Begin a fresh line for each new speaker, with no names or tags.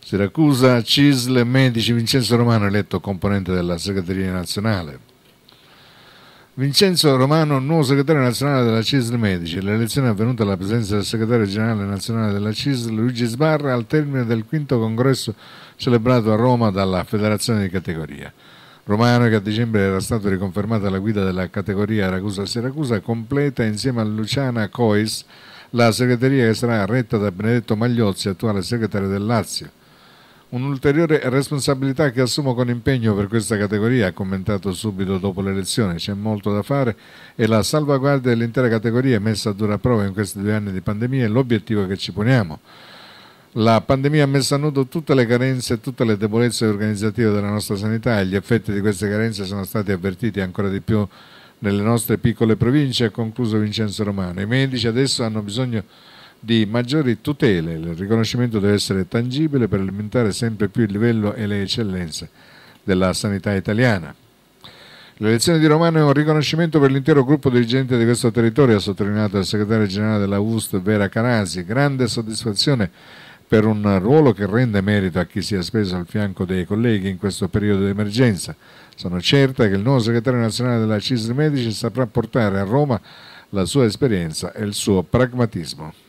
Siracusa, CISL, Medici, Vincenzo Romano eletto componente della segreteria nazionale. Vincenzo Romano, nuovo segretario nazionale della CISL Medici. L'elezione è avvenuta alla presenza del segretario generale nazionale della CISL Luigi Sbarra al termine del quinto congresso celebrato a Roma dalla Federazione di Categoria. Romano, che a dicembre era stato riconfermato alla guida della categoria Ragusa-Siracusa, completa insieme a Luciana Cois la segreteria che sarà retta da Benedetto Magliozzi, attuale segretario del Lazio. Un'ulteriore responsabilità che assumo con impegno per questa categoria, ha commentato subito dopo l'elezione, c'è molto da fare e la salvaguardia dell'intera categoria è messa a dura prova in questi due anni di pandemia è l'obiettivo che ci poniamo. La pandemia ha messo a nudo tutte le carenze e tutte le debolezze organizzative della nostra sanità e gli effetti di queste carenze sono stati avvertiti ancora di più nelle nostre piccole province, ha concluso Vincenzo Romano. I medici adesso hanno bisogno di di maggiori tutele. Il riconoscimento deve essere tangibile per alimentare sempre più il livello e le eccellenze della sanità italiana. L'elezione di Romano è un riconoscimento per l'intero gruppo dirigente di questo territorio, ha sottolineato il segretario generale della UST Vera Canasi. Grande soddisfazione per un ruolo che rende merito a chi si è speso al fianco dei colleghi in questo periodo di emergenza. Sono certa che il nuovo segretario nazionale della CISL Medici saprà portare a Roma la sua esperienza e il suo pragmatismo.